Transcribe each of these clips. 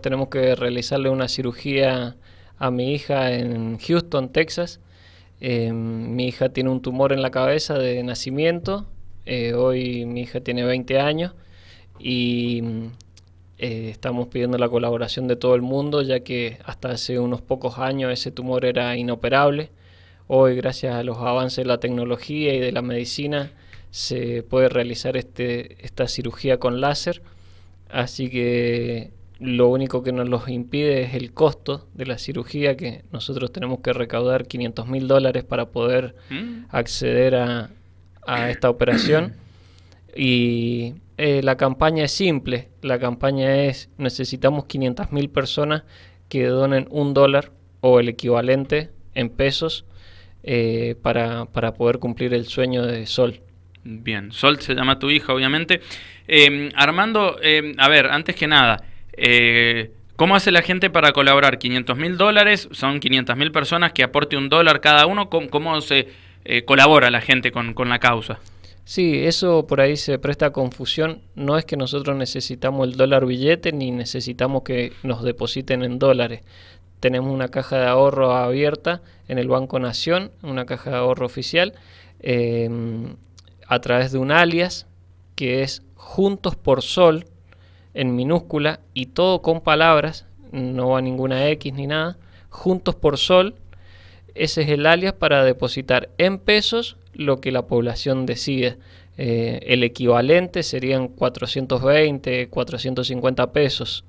tenemos que realizarle una cirugía a mi hija en Houston, Texas. Eh, mi hija tiene un tumor en la cabeza de nacimiento. Eh, hoy mi hija tiene 20 años y eh, estamos pidiendo la colaboración de todo el mundo, ya que hasta hace unos pocos años ese tumor era inoperable. Hoy, gracias a los avances de la tecnología y de la medicina, se puede realizar este, esta cirugía con láser. Así que lo único que nos los impide es el costo de la cirugía, que nosotros tenemos que recaudar 500 mil dólares para poder mm. acceder a, esta operación. Y eh, la campaña es simple. La campaña es necesitamos 500 mil personas que donen un dólar o el equivalente en pesos eh, para, poder cumplir el sueño de Sol. Bien, Sol se llama tu hija, obviamente. Eh, Armando, a ver, antes que nada, eh, ¿Cómo hace la gente para colaborar? 500 mil dólares, son 500 mil personas que aporte un dólar cada uno. ¿Cómo, se eh, colabora la gente con, la causa? Sí, eso por ahí se presta confusión. No es que nosotros necesitamos el dólar billete ni necesitamos que nos depositen en dólares. Tenemos una caja de ahorro abierta en el Banco Nación, una caja de ahorro oficial, eh, a través de un alias que es Juntos por Sol, en minúscula y todo con palabras, no va ninguna X ni nada, juntos por sol, ese es el alias para depositar en pesos lo que la población decide. Eh, el equivalente serían 420, 450 pesos.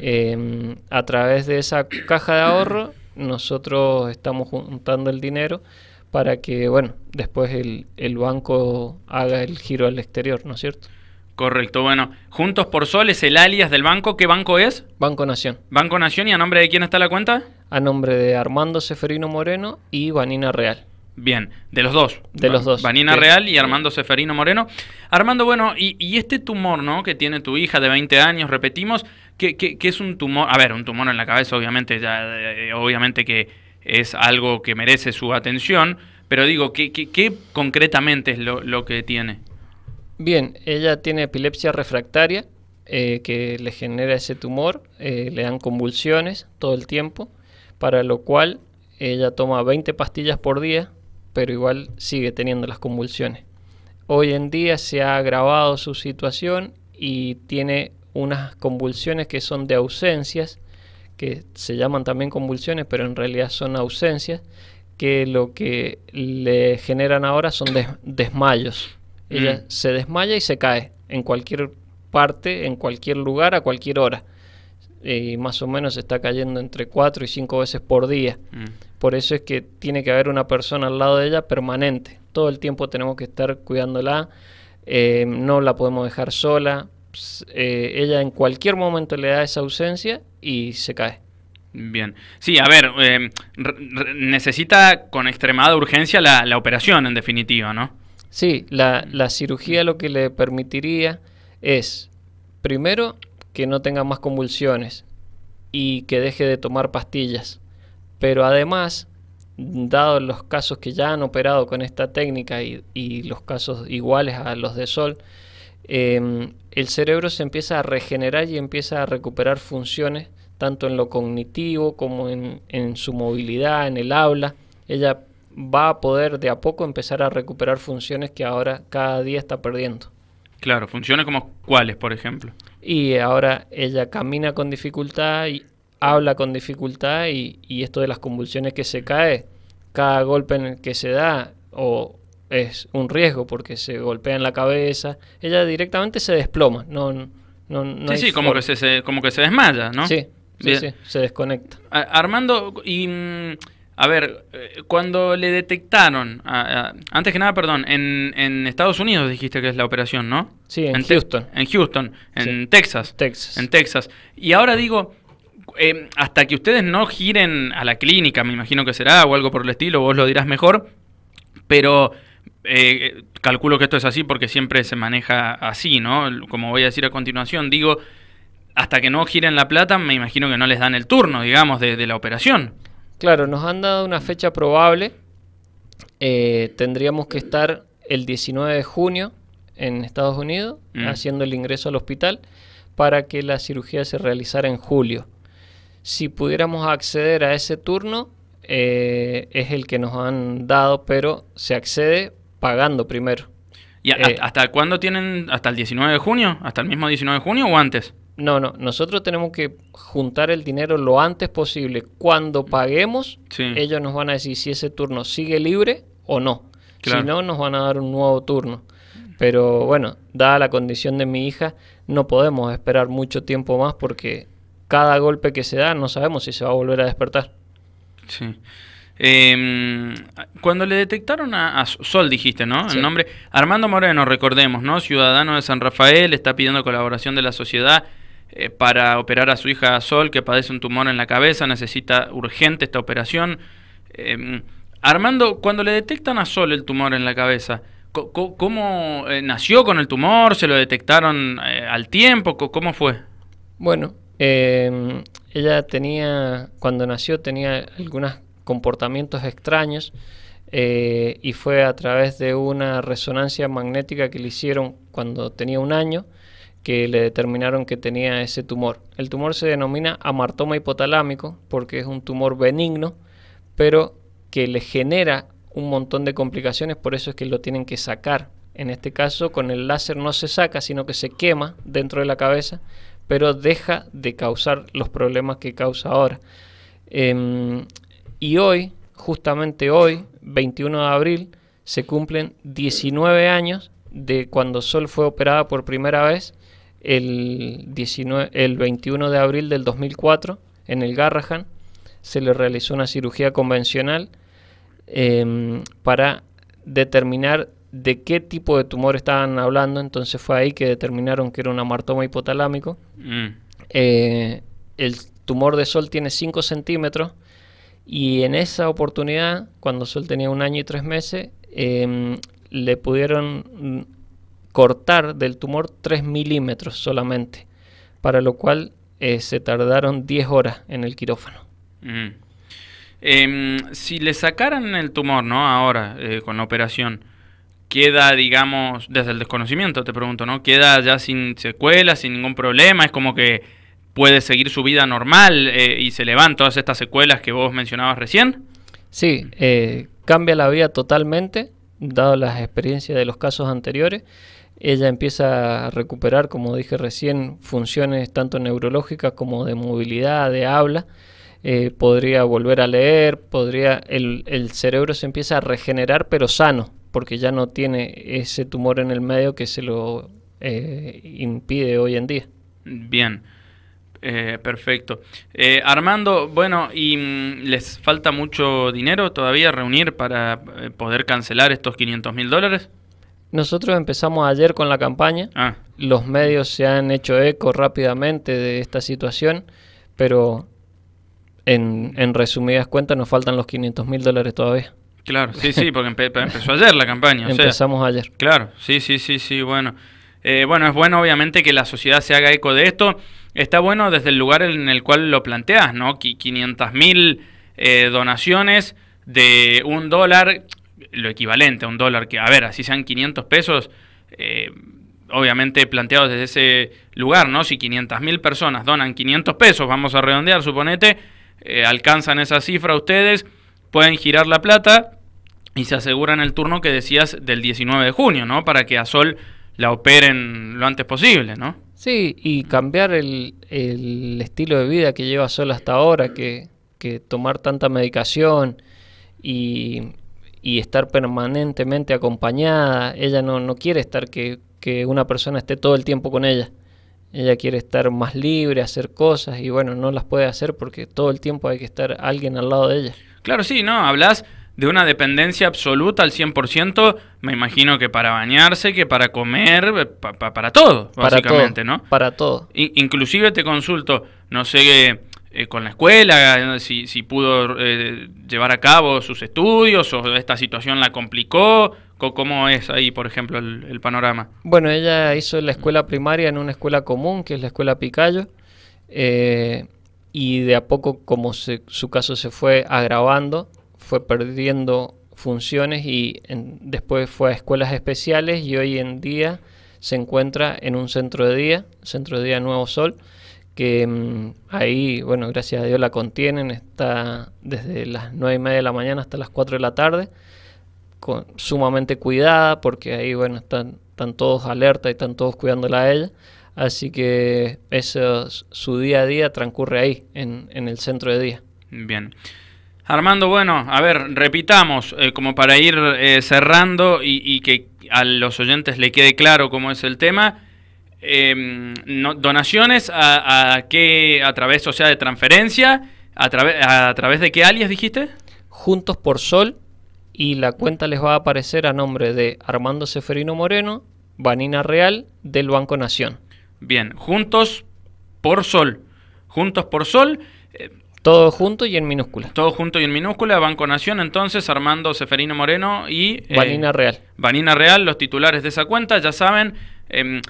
Em, a través de esa caja de ahorro, nosotros estamos juntando el dinero para que, bueno, después el, el banco haga el giro al exterior, ¿no es cierto? Correcto, bueno, Juntos por Sol es el alias del banco. ¿Qué banco es? Banco Nación. Banco Nación, ¿y a nombre de quién está la cuenta? A nombre de Armando Seferino Moreno y Vanina Real. Bien, de los dos. De los dos. Vanina Real y Armando Seferino Moreno. Armando, bueno, y, este tumor, ¿no? Que tiene tu hija de 20 años, repetimos, ¿qué es un tumor, a ver, un tumor en la cabeza, obviamente, ya, eh, obviamente que es algo que merece su atención, pero digo, ¿qué, qué, qué concretamente es lo, lo que tiene? Bien, ella tiene epilepsia refractaria eh, que le genera ese tumor, eh, le dan convulsiones todo el tiempo, para lo cual ella toma 20 pastillas por día, pero igual sigue teniendo las convulsiones. Hoy en día se ha agravado su situación y tiene unas convulsiones que son de ausencias, que se llaman también convulsiones, pero en realidad son ausencias, que lo que le generan ahora son desmayos. Ella mm. se desmaya y se cae en cualquier parte, en cualquier lugar, a cualquier hora. Y más o menos está cayendo entre cuatro y cinco veces por día. Mm. Por eso es que tiene que haber una persona al lado de ella permanente. Todo el tiempo tenemos que estar cuidándola. Eh, no la podemos dejar sola. Eh, ella en cualquier momento le da esa ausencia y se cae. Bien. Sí, a ver, eh, necesita con extremada urgencia la, la, operación, en definitiva, ¿no? Sí, la, mm. la cirugía lo que le permitiría es, primero, que no tenga más convulsiones y que deje de tomar pastillas. Pero además, dado los casos que ya han operado con esta técnica y, los casos iguales a los de Sol, em, el cerebro se empieza a regenerar y empieza a recuperar funciones tanto en lo cognitivo como en, en su movilidad, en el habla. Ella va a poder de a poco empezar a recuperar funciones que ahora cada día está perdiendo. Claro, funciones como cuáles, por ejemplo. Y ahora ella camina con dificultad y habla con dificultad y, esto de las convulsiones que se cae, cada golpe en el que se da o es un riesgo porque se golpea en la cabeza, ella directamente se desploma, no, Sí, sí, como que, se, como que se desmaya, ¿no? Sí, sí, sí se desconecta. Armando, y mm, a ver, eh, cuando le detectaron, antes que nada, perdón, en, Estados Unidos dijiste que es la operación, ¿no? Sí, en, Houston. En Houston, en Texas. Texas. En Texas. Y ahora digo, eh, hasta que ustedes no giren a la clínica, me imagino que será, o algo por el estilo, vos lo dirás mejor, pero eh, calculo que esto es así porque siempre se maneja así, ¿no? Como voy a decir a continuación, digo, hasta que no giren la plata, me imagino que no les dan el turno, digamos, de, de la operación. Claro, nos han dado una fecha probable. Eh, tendríamos que estar el 19 de junio en Estados Unidos mm. haciendo el ingreso al hospital para que la cirugía se realizara en julio. Si pudiéramos acceder a ese turno, eh, es el que nos han dado, pero se accede pagando primero. ¿Y eh, hasta cuándo tienen? ¿Hasta el 19 de junio? ¿Hasta el mismo 19 de junio o antes? No, no, nosotros tenemos que juntar el dinero lo antes posible. Cuando mm. paguemos, ellos nos van a decir si ese turno sigue libre o no. Si no, nos van a dar un nuevo turno. Pero bueno, dada la condición de mi hija, no podemos esperar mucho tiempo más porque cada golpe que se da no sabemos si se va a volver a despertar. Sí. Em, cuando le detectaron a, Sol, dijiste, ¿no? El nombre. Armando Moreno, recordemos, ¿no? Ciudadano de San Rafael, está pidiendo colaboración de la sociedad. Eh, para operar a su hija Sol, que padece un tumor en la cabeza, necesita urgente esta operación. Em, Armando, cuando le detectan a Sol el tumor en la cabeza, ¿cómo, eh, nació con el tumor? ¿Se lo detectaron eh, al tiempo? ¿Cómo fue? Bueno, em, ella tenía, cuando nació tenía algunos comportamientos extraños y fue a través de una resonancia magnética que le hicieron cuando tenía un año que le determinaron que tenía ese tumor. El tumor se denomina amartoma hipotalámico porque es un tumor benigno, pero que le genera un montón de complicaciones, por eso es que lo tienen que sacar. En este caso, con el láser no se saca, sino que se quema dentro de la cabeza, pero deja de causar los problemas que causa ahora. Em, y hoy, justamente hoy, 21 de abril, se cumplen 19 años de cuando Sol fue operada por primera vez el, 21 de abril del 2004 en el Garrahan. Se le realizó una cirugía convencional em, para determinar de qué tipo de tumor estaban hablando. Entonces fue ahí que determinaron que era un amartoma hipotalámico. Mm. Eh, el tumor de Sol tiene 5 centímetros. Y en esa oportunidad, cuando Sol tenía un año y tres meses, em, le pudieron cortar del tumor 3 milímetros solamente, para lo cual eh, se tardaron 10 horas en el quirófano. Mm. Em, si le sacaran el tumor, ¿no? Ahora, eh, con la operación, queda, digamos, desde el desconocimiento, te pregunto, ¿no? Queda ya sin secuelas, sin ningún problema, es como que puede seguir su vida normal eh, y se le van todas estas secuelas que vos mencionabas recién. Sí, cambia la vida totalmente, dado las experiencias de los casos anteriores. Ella empieza a recuperar, como dije recién, funciones tanto neurológicas como de movilidad, de habla. Eh, podría volver a leer, podría el, cerebro se empieza a regenerar pero sano, porque ya no tiene ese tumor en el medio que se lo eh, impide hoy en día. Bien, eh, perfecto. Armando, bueno, ¿y mm, les falta mucho dinero todavía reunir para poder cancelar estos 500 mil dólares? Nosotros empezamos ayer con la campaña. Ah. Los medios se han hecho eco rápidamente de esta situación, pero en, resumidas cuentas nos faltan los 500 mil dólares todavía. Claro, sí, sí, porque empezó ayer la campaña. Empezamos ayer. Claro, sí, sí, sí, sí, bueno. Eh, bueno, es bueno obviamente que la sociedad se haga eco de esto. Está bueno desde el lugar en el cual lo planteas, ¿no? 500 mil eh, donaciones de un dólar lo equivalente a un dólar, que a ver, así sean 500 pesos, eh, obviamente planteados desde ese lugar, ¿no? Si 500 mil personas donan 500 pesos, vamos a redondear, suponete, eh, alcanzan esa cifra ustedes, pueden girar la plata y se aseguran el turno que decías del 19 de junio, ¿no? Para que a Sol la operen lo antes posible, ¿no? Sí, y cambiar el, estilo de vida que lleva Sol hasta ahora, que tomar tanta medicación y y estar permanentemente acompañada. Ella no, quiere estar que, una persona esté todo el tiempo con ella. Ella quiere estar más libre, hacer cosas y bueno, no las puede hacer porque todo el tiempo hay que estar alguien al lado de ella. Claro, sí, ¿no? Hablas de una dependencia absoluta al 100%, me imagino que para bañarse, que para comer, para todo, básicamente, para ¿no? Para todo. inclusive te consulto, no sé eh, con la escuela, si, pudo eh, llevar a cabo sus estudios o esta situación la complicó. ¿Cómo es ahí, por ejemplo, el, panorama? Bueno, ella hizo la escuela primaria en una escuela común, que es la escuela Picayo, eh, y de a poco, como su caso se fue agravando, fue perdiendo funciones y después fue a escuelas especiales y hoy en día se encuentra en un centro de día, centro de día Nuevo Sol, que mm, ahí, bueno, gracias a Dios la contienen, está desde las 9 y media de la mañana hasta las 4 de la tarde, con, sumamente cuidada, porque ahí, bueno, están, están todos alerta y están todos cuidándola a ella. Así que eso, su día a día transcurre ahí, en, en el centro de día. Bien. Armando, bueno, a ver, repitamos, eh, como para ir eh, cerrando y, y que a los oyentes le quede claro cómo es el tema. Em, donaciones a, que qué, a través, o sea, de transferencia, a, través a través de qué alias dijiste? Juntos por Sol y la cuenta les va a aparecer a nombre de Armando Seferino Moreno, Vanina Real del Banco Nación. Bien, Juntos por Sol. Juntos por Sol. Eh, todo junto y en minúscula. Todo junto y en minúscula. Banco Nación, entonces, Armando Seferino Moreno y... Eh, Real. Vanina Real, los titulares de esa cuenta, ya saben, Em,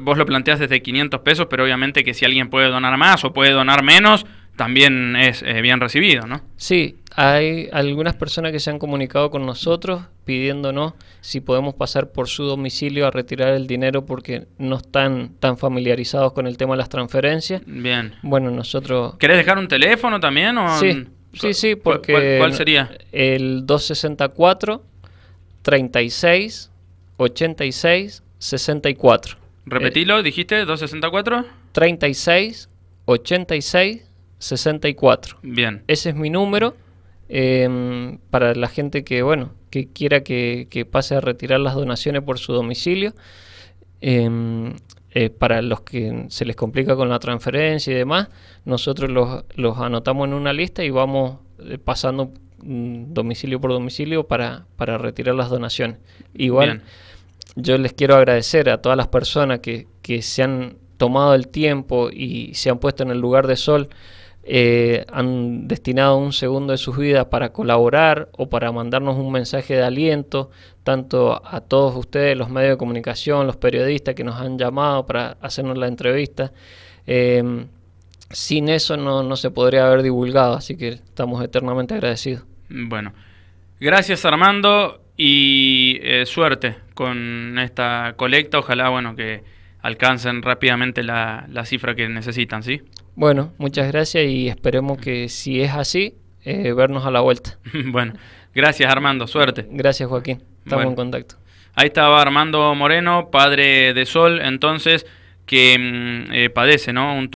vos lo planteas desde 500 pesos, pero obviamente que si alguien puede donar más o puede donar menos, también es eh, bien recibido, ¿no? Sí, hay algunas personas que se han comunicado con nosotros pidiéndonos si podemos pasar por su domicilio a retirar el dinero porque no están tan familiarizados con el tema de las transferencias. Bien. Bueno, nosotros... ¿Querés dejar un teléfono también? sí, sí, sí, porque... ¿Cuál, cuál sería? El 264 36 86 64. Repetilo, eh, dijiste, 264. 36, 86, 64. Bien. Ese es mi número. Em, para la gente que, bueno, que quiera que, pase a retirar las donaciones por su domicilio. Em, eh, para los que se les complica con la transferencia y demás, nosotros los, los anotamos en una lista y vamos eh, pasando mm, domicilio por domicilio para, para retirar las donaciones. Igual yo les quiero agradecer a todas las personas que, se han tomado el tiempo y se han puesto en el lugar de sol, eh, han destinado un segundo de sus vidas para colaborar o para mandarnos un mensaje de aliento, tanto a todos ustedes, los medios de comunicación, los periodistas que nos han llamado para hacernos la entrevista. Eh, sin eso no, se podría haber divulgado, así que estamos eternamente agradecidos. Bueno, gracias Armando y eh, suerte con esta colecta. Ojalá, bueno, que alcancen rápidamente la, cifra que necesitan, ¿sí? Bueno, muchas gracias y esperemos que si es así, eh, vernos a la vuelta. bueno, gracias Armando, suerte. Gracias Joaquín, estamos en contacto. Ahí estaba Armando Moreno, padre de Sol, entonces, que mm, eh, padece, ¿no? Un